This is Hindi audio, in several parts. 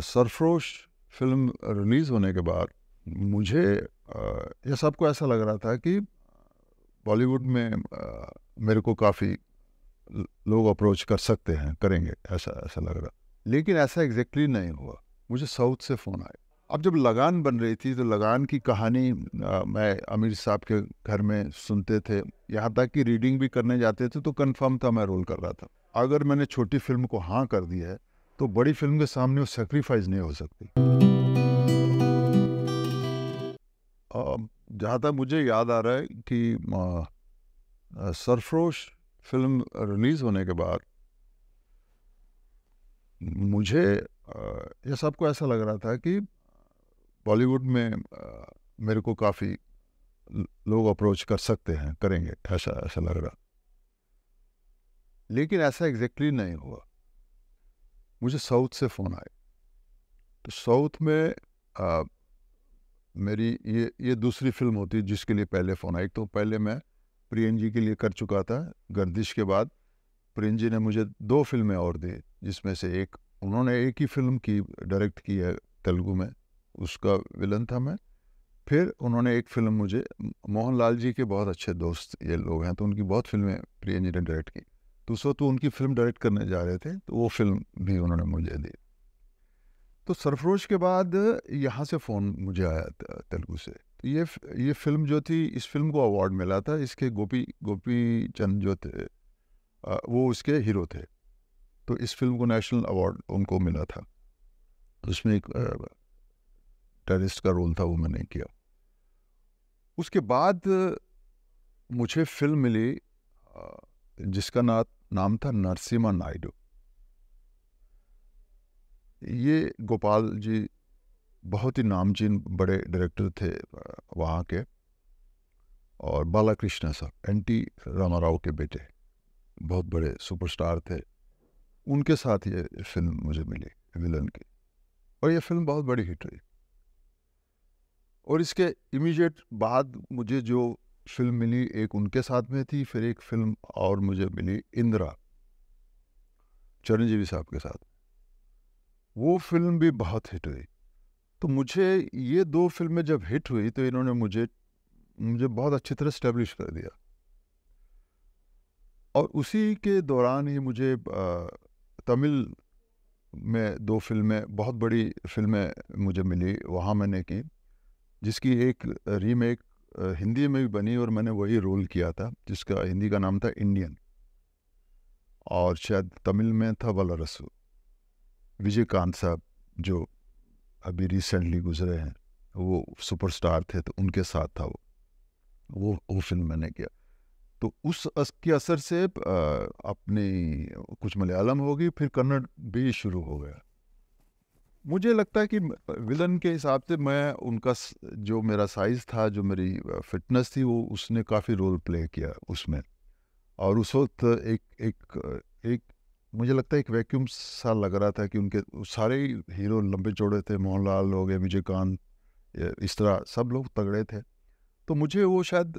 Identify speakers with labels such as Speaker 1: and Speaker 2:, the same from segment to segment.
Speaker 1: सरफरोश फिल्म रिलीज़ होने के बाद मुझे यह सबको ऐसा लग रहा था कि बॉलीवुड में मेरे को काफ़ी लोग अप्रोच कर सकते हैं करेंगे ऐसा ऐसा लग रहा लेकिन ऐसा एग्जैक्टली exactly नहीं हुआ मुझे साउथ से फ़ोन आया अब जब लगान बन रही थी तो लगान की कहानी आ, मैं आमिर साहब के घर में सुनते थे यहाँ तक कि रीडिंग भी करने जाते थे तो कंफर्म था मैं रोल कर रहा था अगर मैंने छोटी फिल्म को हाँ कर दिया है तो बड़ी फिल्म के सामने वो सेक्रीफाइस नहीं हो सकती जहाँ तक मुझे याद आ रहा है कि सरफरोश फिल्म रिलीज़ होने के बाद मुझे ये सबको ऐसा लग रहा था कि बॉलीवुड में आ, मेरे को काफ़ी लोग अप्रोच कर सकते हैं करेंगे ऐसा ऐसा लग रहा लेकिन ऐसा एग्जैक्टली exactly नहीं हुआ मुझे साउथ से फ़ोन आए तो साउथ में आ, मेरी ये ये दूसरी फिल्म होती जिसके लिए पहले फ़ोन आई तो पहले मैं प्रियन जी के लिए कर चुका था गर्दिश के बाद प्रियन जी ने मुझे दो फिल्में और दी जिसमें से एक उन्होंने एक ही फिल्म की डायरेक्ट की है तेलुगु में उसका विलन था मैं फिर उन्होंने एक फिल्म मुझे मोहन लाल जी के बहुत अच्छे दोस्त ये लोग हैं तो उनकी बहुत फिल्में प्रियन जी ने डायरेक्ट की तो उस वक्त वो उनकी फिल्म डायरेक्ट करने जा रहे थे तो वो फिल्म भी उन्होंने मुझे दी तो सरफरोश के बाद यहाँ से फ़ोन मुझे आया था तेलुगू से तो ये ये फिल्म जो थी इस फिल्म को अवार्ड मिला था इसके गोपी गोपी चंद जो थे वो उसके हीरो थे तो इस फिल्म को नेशनल अवार्ड उनको मिला था उसमें एक टेरिस्ट का रोल था वो मैंने किया उसके बाद मुझे फिल्म मिली जिसका ना, नाम था नरसिम्हा नायडू ये गोपाल जी बहुत ही नामचीन बड़े डायरेक्टर थे वहाँ के और बाला कृष्णा साहब एन टी रामा के बेटे बहुत बड़े सुपरस्टार थे उनके साथ ये फिल्म मुझे मिली विलन की और ये फिल्म बहुत बड़ी हिट रही और इसके इमीडिएट बाद मुझे जो फिल्म मिली एक उनके साथ में थी फिर एक फिल्म और मुझे मिली इंदिरा चरणजीवी साहब के साथ वो फिल्म भी बहुत हिट हुई तो मुझे ये दो फिल्में जब हिट हुई तो इन्होंने मुझे मुझे बहुत अच्छी तरह स्टेब्लिश कर दिया और उसी के दौरान ही मुझे तमिल में दो फिल्में बहुत बड़ी फिल्में मुझे मिली वहाँ मैंने की जिसकी एक रीमेक हिंदी में भी बनी और मैंने वही रोल किया था जिसका हिंदी का नाम था इंडियन और शायद तमिल में था वलरसु विजय कांत साहब जो अभी रिसेंटली गुजरे हैं वो सुपरस्टार थे तो उनके साथ था वो वो वो फिल्म मैंने किया तो उस अस के असर से अपनी कुछ मलयालम होगी फिर कन्नड़ भी शुरू हो गया मुझे लगता है कि विलन के हिसाब से मैं उनका जो मेरा साइज़ था जो मेरी फिटनेस थी वो उसने काफ़ी रोल प्ले किया उसमें और उस वक्त एक एक एक मुझे लगता है एक वैक्यूम सा लग रहा था कि उनके सारे हीरो लंबे चौड़े थे मोहनलाल हो गए विजयकांत इस तरह सब लोग तगड़े थे तो मुझे वो शायद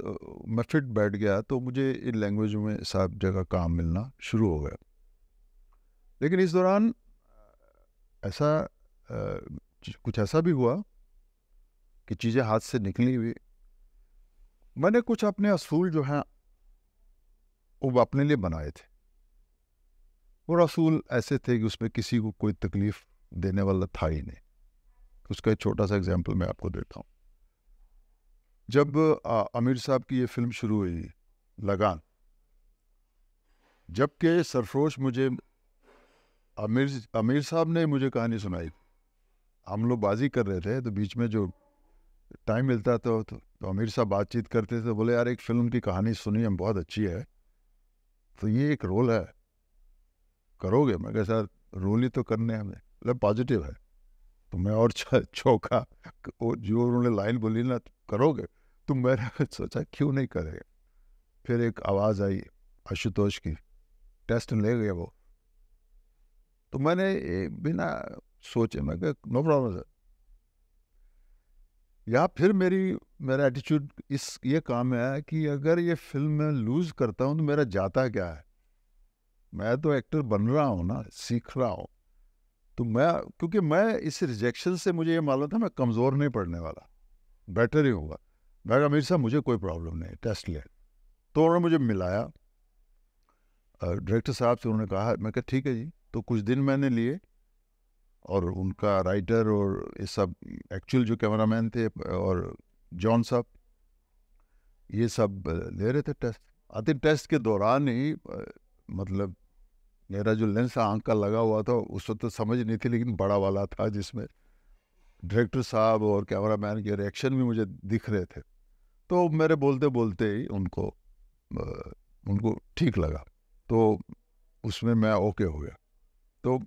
Speaker 1: मैं फिट बैठ गया तो मुझे इन लैंग्वेज में सब जगह काम मिलना शुरू हो गया लेकिन इस दौरान ऐसा कुछ ऐसा भी हुआ कि चीज़ें हाथ से निकली हुई मैंने कुछ अपने असूल जो हैं वो अपने लिए बनाए थे वो असूल ऐसे थे कि उसमें किसी को कोई तकलीफ़ देने वाला था ही नहीं उसका एक छोटा सा एग्जाम्पल मैं आपको देता हूँ जब आ, आमिर साहब की ये फिल्म शुरू हुई लगान जबकि सरफरोश मुझे आमिर आमिर साहब ने मुझे कहानी सुनाई हम लोग बाजी कर रहे थे तो बीच में जो टाइम मिलता तो, तो, तो साहब बातचीत करते थे तो बोले यार एक फिल्म की कहानी सुनी हम बहुत अच्छी है तो ये एक रोल है करोगे मैं कहा सर रोल ही तो करने हमें मतलब पॉजिटिव है तो मैं और चौका जो उन्होंने लाइन बोली ना करोगे तो मैंने सोचा क्यों नहीं करेगा फिर एक आवाज़ आई आशुतोष की टेस्ट ले गए वो तो मैंने बिना सोचे मैं कि नो प्रॉब्लम सर या फिर मेरी मेरा एटीट्यूड इस ये काम में है कि अगर ये फिल्म मैं लूज़ करता हूँ तो मेरा जाता क्या है मैं तो एक्टर बन रहा हूँ ना सीख रहा हूँ तो मैं क्योंकि मैं इस रिजेक्शन से मुझे ये मालूम था मैं कमज़ोर नहीं पड़ने वाला बेटर ही होगा मैं कहा मेरे साहब मुझे कोई प्रॉब्लम नहीं टेस्ट ले तो उन्होंने मुझे मिलाया डायरेक्टर साहब से उन्होंने कहा मैं कहा ठीक है जी तो कुछ दिन मैंने लिए और उनका राइटर और ये सब एक्चुअल जो कैमरामैन थे और जॉन साहब ये सब ले रहे थे टेस्ट आते टेस्ट के दौरान ही मतलब मेरा जो लेंस आँख का लगा हुआ था उस वक्त तो समझ नहीं थी लेकिन बड़ा वाला था जिसमें डायरेक्टर साहब और कैमरामैन के रिएक्शन भी मुझे दिख रहे थे तो मेरे बोलते बोलते ही उनको उनको ठीक लगा तो उसमें मैं ओके हो गया तो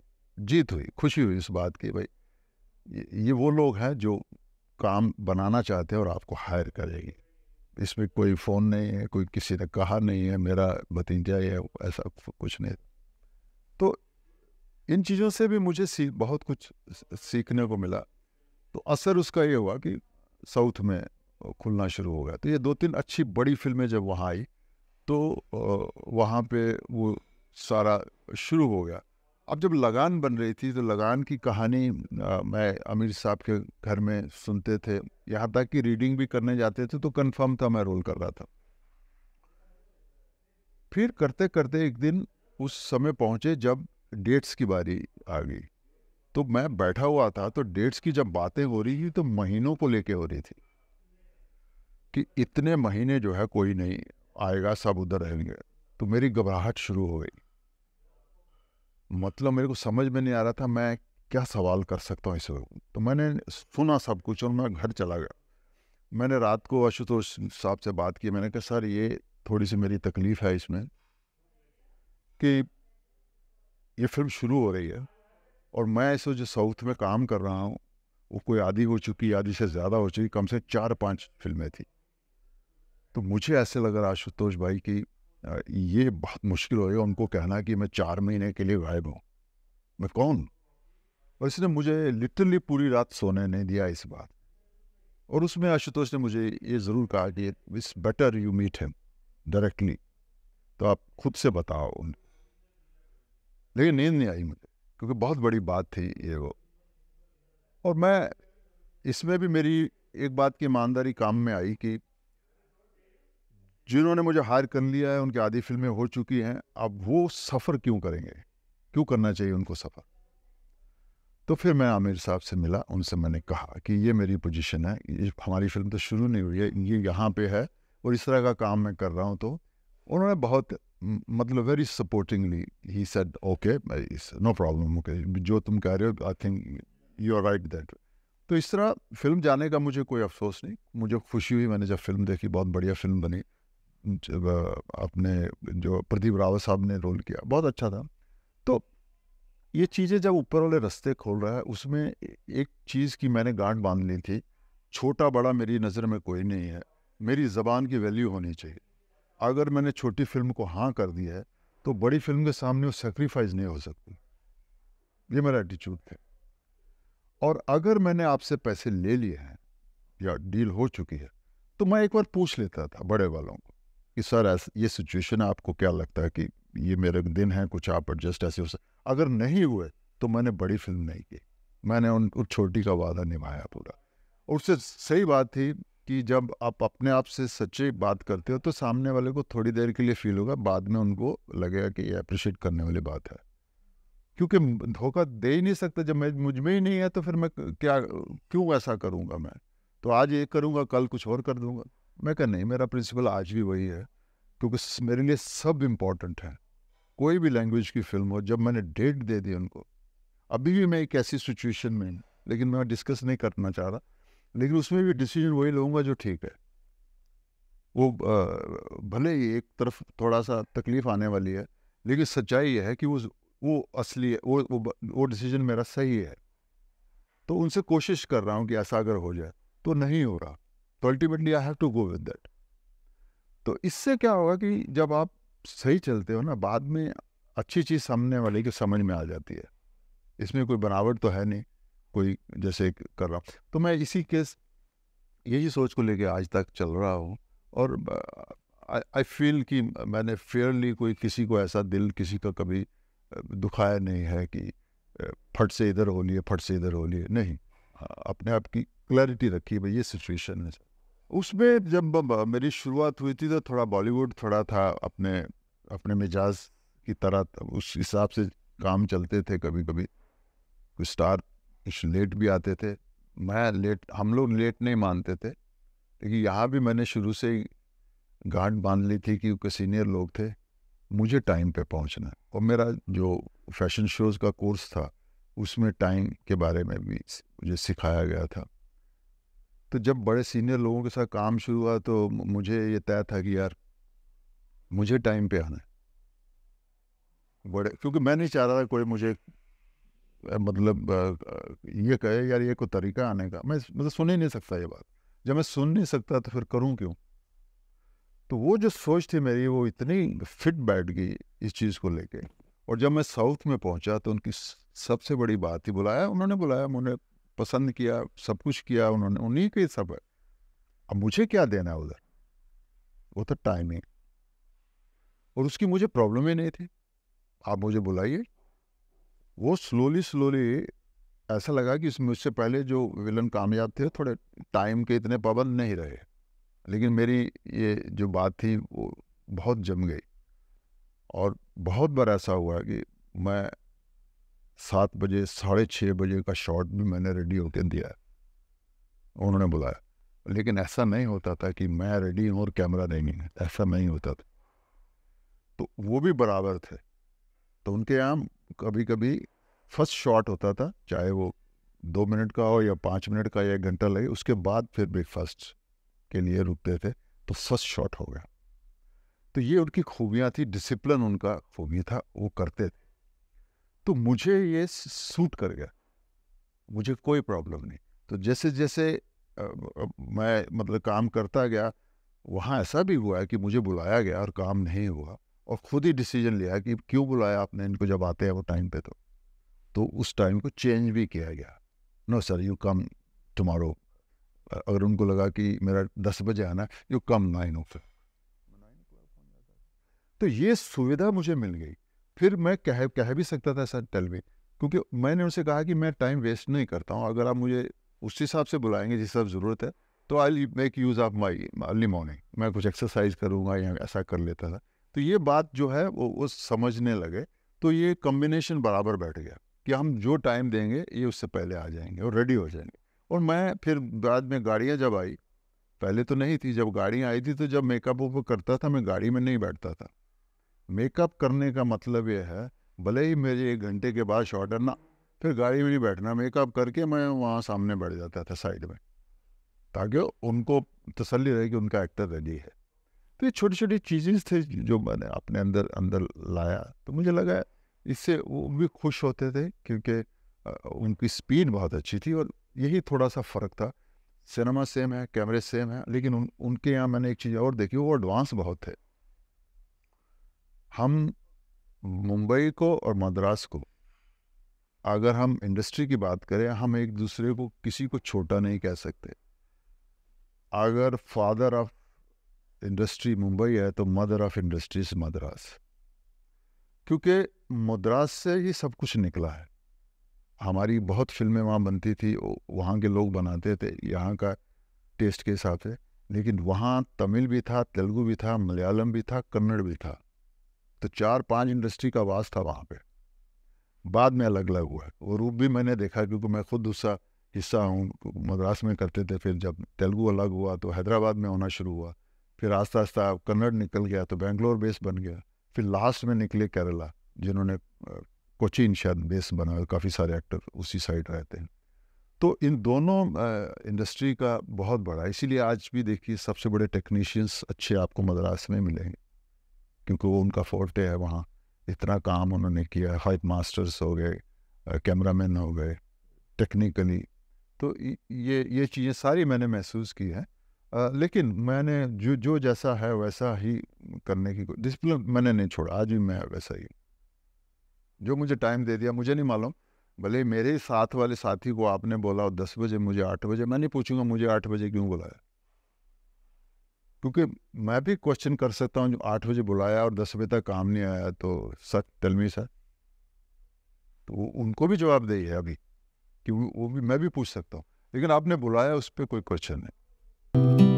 Speaker 1: जीत हुई खुशी हुई इस बात की भाई ये वो लोग हैं जो काम बनाना चाहते हैं और आपको हायर करेंगे इसमें कोई फ़ोन नहीं है कोई किसी ने कहा नहीं है मेरा भतीजा या ऐसा कुछ नहीं तो इन चीज़ों से भी मुझे सीख बहुत कुछ सीखने को मिला तो असर उसका ये हुआ कि साउथ में खुलना शुरू हो गया तो ये दो तीन अच्छी बड़ी फिल्में जब वहाँ आई तो वहाँ पे वो सारा शुरू हो गया अब जब लगान बन रही थी तो लगान की कहानी आ, मैं अमीर साहब के घर में सुनते थे यहाँ तक कि रीडिंग भी करने जाते थे तो कंफर्म था मैं रोल कर रहा था फिर करते करते एक दिन उस समय पहुँचे जब डेट्स की बारी आ गई तो मैं बैठा हुआ था तो डेट्स की जब बातें हो रही थी तो महीनों को लेके हो रही थी कि इतने महीने जो है कोई नहीं आएगा सब उधर रहेंगे तो मेरी घबराहट शुरू हो गई मतलब मेरे को समझ में नहीं आ रहा था मैं क्या सवाल कर सकता हूँ इस वक्त तो मैंने सुना सब कुछ और मैं घर चला गया मैंने रात को आशुतोष साहब से बात की मैंने कहा सर ये थोड़ी सी मेरी तकलीफ़ है इसमें कि ये फिल्म शुरू हो रही है और मैं इस जो साउथ में काम कर रहा हूँ वो कोई आधी हो चुकी आधी से ज़्यादा हो चुकी कम से चार पांच फिल्में थी तो मुझे ऐसे लग रहा आशुतोष भाई कि ये बहुत मुश्किल होएगा उनको कहना कि मैं चार महीने के लिए गायब हूँ मैं कौन और इसने मुझे लिटरली पूरी रात सोने नहीं दिया इस बात और उसमें आशुतोष ने मुझे ये ज़रूर कहा कि विस better you meet him directly तो आप खुद से बताओ उन लेकिन नींद नहीं आई मुझे क्योंकि बहुत बड़ी बात थी ये वो और मैं इसमें भी मेरी एक बात की ईमानदारी काम में आई कि जिन्होंने मुझे हायर कर लिया है उनकी आधी फिल्में हो चुकी हैं अब वो सफ़र क्यों करेंगे क्यों करना चाहिए उनको सफ़र तो फिर मैं आमिर साहब से मिला उनसे मैंने कहा कि ये मेरी पोजीशन है ये हमारी फिल्म तो शुरू नहीं हुई है ये यहाँ पे है और इस तरह का काम मैं कर रहा हूँ तो उन्होंने बहुत मतलब वेरी सपोर्टिंगली ही said okay no problem okay जो तुम कह रहे हो I think you are right that तो इस तरह फिल्म जाने का मुझे कोई अफसोस नहीं मुझे खुशी हुई मैंने जब फिल्म देखी बहुत बढ़िया फिल्म बनी अपने जो प्रदीप रावत साहब ने रोल किया बहुत अच्छा था तो ये चीज़ें जब ऊपर वाले रस्ते खोल रहा है उसमें एक चीज़ की मैंने गांठ बांध ली थी छोटा बड़ा मेरी नज़र में कोई नहीं है मेरी ज़बान की वैल्यू होनी चाहिए अगर मैंने छोटी फिल्म को हाँ कर दिया है तो बड़ी फिल्म के सामने वो सेक्रीफाइस नहीं हो सकती ये मेरा एटीट्यूड थे और अगर मैंने आपसे पैसे ले लिए हैं या डील हो चुकी है तो मैं एक बार पूछ लेता था बड़े वालों को कि सर ये सिचुएशन है आपको क्या लगता है कि ये मेरे दिन है कुछ आप एडजस्ट ऐसे हो सकते अगर नहीं हुए तो मैंने बड़ी फिल्म नहीं की मैंने उन उस छोटी का वादा निभाया पूरा और उससे सही बात थी कि जब आप अपने आप से सच्चे बात करते हो तो सामने वाले को थोड़ी देर के लिए फील होगा बाद में उनको लगेगा कि ये अप्रिशिएट करने वाली बात है क्योंकि धोखा दे ही नहीं सकता जब मैं मुझ में ही नहीं है तो फिर मैं क्या क्यों ऐसा करूँगा मैं तो आज ये करूँगा कल कुछ और कर दूँगा मैं कहा नहीं मेरा प्रिंसिपल आज भी वही है क्योंकि मेरे लिए सब इम्पॉर्टेंट है कोई भी लैंग्वेज की फिल्म हो जब मैंने डेट दे दी उनको अभी भी मैं एक ऐसी सिचुएशन में हूँ लेकिन मैं डिस्कस नहीं करना चाह रहा लेकिन उसमें भी डिसीजन वही लूँगा जो ठीक है वो भले ही एक तरफ थोड़ा सा तकलीफ आने वाली है लेकिन सच्चाई यह है कि वो वो असली है वो वो, वो डिसीजन मेरा सही है तो उनसे कोशिश कर रहा हूँ कि ऐसा अगर हो जाए तो नहीं हो रहा तो ultimately I have to go with that तो इससे क्या होगा कि जब आप सही चलते हो ना बाद में अच्छी चीज़ सामने वाले की समझ में आ जाती है इसमें कोई बनावट तो है नहीं कोई जैसे कर रहा हूँ तो मैं इसी केस यही सोच को लेके आज तक चल रहा हूँ और आई फील कि मैंने फेयरली कोई किसी को ऐसा दिल किसी का कभी दुखाया नहीं है कि फट से इधर हो लिए फट से इधर हो लिए नहीं अपने आप की क्लैरिटी रखी भाई ये सिचुएशन है उसमें जब मेरी शुरुआत हुई थी तो थोड़ा बॉलीवुड थोड़ा था अपने अपने मिजाज की तरह उस हिसाब से काम चलते थे कभी कभी कुछ स्टार कुछ लेट भी आते थे मैं लेट हम लोग लेट नहीं मानते थे लेकिन यहाँ भी मैंने शुरू से ही गांठ बांध ली थी कि क्योंकि सीनियर लोग थे मुझे टाइम पे पहुँचना और मेरा जो फैशन शोज़ का कोर्स था उसमें टाइम के बारे में भी मुझे सिखाया गया था तो जब बड़े सीनियर लोगों के साथ काम शुरू हुआ तो मुझे ये तय था कि यार मुझे टाइम पे आना है बड़े क्योंकि मैं नहीं चाह रहा था कोई मुझे मतलब ये कहे यार ये कोई तरीका आने का मैं मतलब सुन ही नहीं सकता ये बात जब मैं सुन नहीं सकता तो फिर करूँ क्यों तो वो जो सोच थी मेरी वो इतनी फिट बैठ गई इस चीज़ को लेके और जब मैं साउथ में पहुंचा तो उनकी सबसे बड़ी बात ही बुलाया उन्होंने बुलाया उन्होंने पसंद किया सब कुछ किया उन्होंने उन्हीं के सब अब मुझे क्या देना है उधर वो था तो टाइमिंग और उसकी मुझे प्रॉब्लम ही नहीं थी आप मुझे बुलाइए वो स्लोली स्लोली ऐसा लगा कि इसमें उससे पहले जो विलन कामयाब थे थोड़े टाइम के इतने पाबंद नहीं रहे लेकिन मेरी ये जो बात थी वो बहुत जम गई और बहुत बार ऐसा हुआ कि मैं सात बजे साढ़े छः बजे का शॉट भी मैंने रेडी होकर दिया उन्होंने बुलाया लेकिन ऐसा नहीं होता था कि मैं रेडी हूँ और कैमरा नहीं है ऐसा नहीं होता था तो वो भी बराबर थे तो उनके यहाँ कभी कभी फर्स्ट शॉट होता था चाहे वो दो मिनट का हो या पाँच मिनट का या एक घंटा लगे उसके बाद फिर ब्रेकफास्ट के लिए रुकते थे तो फर्स्ट शॉट हो गया तो ये उनकी खूबियाँ थी डिसिप्लिन उनका खूबी था वो करते थे तो मुझे ये सूट कर गया मुझे कोई प्रॉब्लम नहीं तो जैसे जैसे मैं मतलब काम करता गया वहाँ ऐसा भी हुआ कि मुझे बुलाया गया और काम नहीं हुआ और खुद ही डिसीजन लिया कि क्यों बुलाया आपने इनको जब आते हैं वो टाइम पे तो तो उस टाइम को चेंज भी किया गया no sir you come tomorrow अगर उनको लगा कि मेरा दस बजे आना यू कम नाइन ओ तो ये सुविधा मुझे मिल गई फिर मैं कह कह भी सकता था सर टेल मी क्योंकि मैंने उनसे कहा कि मैं टाइम वेस्ट नहीं करता हूँ अगर आप मुझे उस हिसाब से बुलाएंगे जिस हिसाब ज़रूरत है तो I make use of my early morning मैं कुछ एक्सरसाइज करूँगा या ऐसा कर लेता था तो ये बात जो है वो वो समझने लगे तो ये कम्बिनेशन बराबर बैठ गया कि हम जो टाइम देंगे ये उससे पहले आ जाएंगे और रेडी हो जाएंगे और मैं फिर बाद में गाड़ियाँ जब आई पहले तो नहीं थी जब गाड़ियाँ आई थी तो जब मेकअप वो करता था मैं गाड़ी में नहीं बैठता था मेकअप करने का मतलब ये है भले ही मेरे एक घंटे के बाद शॉर्ट ना फिर गाड़ी में नहीं बैठना मेकअप करके मैं वहाँ सामने बैठ जाता था साइड में ताकि उनको तसल्ली रहे कि उनका एक्टर रेडी है तो ये छोटी छोटी चीज़ें थे जो मैंने अपने अंदर अंदर लाया तो मुझे लगा इससे वो भी खुश होते थे क्योंकि उनकी स्पीड बहुत अच्छी थी और यही थोड़ा सा फ़र्क था सिनेमा सेम है कैमरे सेम है लेकिन उन उनके यहाँ मैंने एक चीज़ और देखी वो एडवांस बहुत थे हम मुंबई को और मद्रास को अगर हम इंडस्ट्री की बात करें हम एक दूसरे को किसी को छोटा नहीं कह सकते अगर फादर ऑफ इंडस्ट्री मुंबई है तो मदर ऑफ इंडस्ट्रीज मद्रास क्योंकि मद्रास से ही सब कुछ निकला है हमारी बहुत फिल्में वहाँ बनती थी वहाँ के लोग बनाते थे यहाँ का टेस्ट के हिसाब से लेकिन वहाँ तमिल भी था तेलुगु भी था मलयालम भी था कन्नड़ भी था तो चार पांच इंडस्ट्री का आवाज था वहाँ पे बाद में अलग अलग हुआ वो रूप भी मैंने देखा क्योंकि मैं खुद दूसरा हिस्सा हूँ मद्रास में करते थे फिर जब तेलुगु अलग हुआ तो हैदराबाद में होना शुरू हुआ फिर आस्ता आस्ता कन्नड़ निकल गया तो बेंगलोर बेस बन गया फिर लास्ट में निकले केरला जिन्होंने कोचिन शायद बेस बनाया काफ़ी सारे एक्टर उसी साइड रहते हैं तो इन दोनों इंडस्ट्री का बहुत बड़ा इसीलिए आज भी देखिए सबसे बड़े टेक्नीशियंस अच्छे आपको मद्रास में मिलेंगे क्योंकि वो उनका फोर्टे है वहाँ इतना काम उन्होंने किया है मास्टर्स हो गए कैमरामैन हो गए टेक्निकली तो ये ये चीज़ें सारी मैंने महसूस की है आ, लेकिन मैंने जो जो जैसा है वैसा ही करने की डिसिप्लिन मैंने नहीं छोड़ा आज भी मैं वैसा ही जो मुझे टाइम दे दिया मुझे नहीं मालूम भले मेरे साथ वाले साथी को आपने बोला दस बजे मुझे आठ बजे मैं नहीं पूछूंगा मुझे आठ बजे क्यों बुलाया क्योंकि मैं भी क्वेश्चन कर सकता हूँ जो आठ बजे बुलाया और दस बजे तक काम नहीं आया तो सच तलमी सर तो उनको भी जवाब दे है अभी कि वो भी मैं भी पूछ सकता हूँ लेकिन आपने बुलाया उस पर कोई क्वेश्चन नहीं